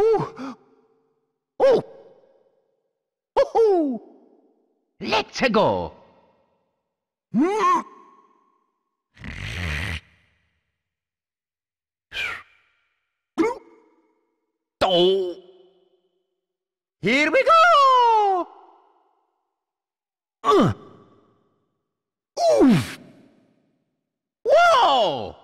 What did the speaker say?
Ooh. Ooh. Woohoo! Let's go! Oh. Here we go! Uh. Oof! Whoa!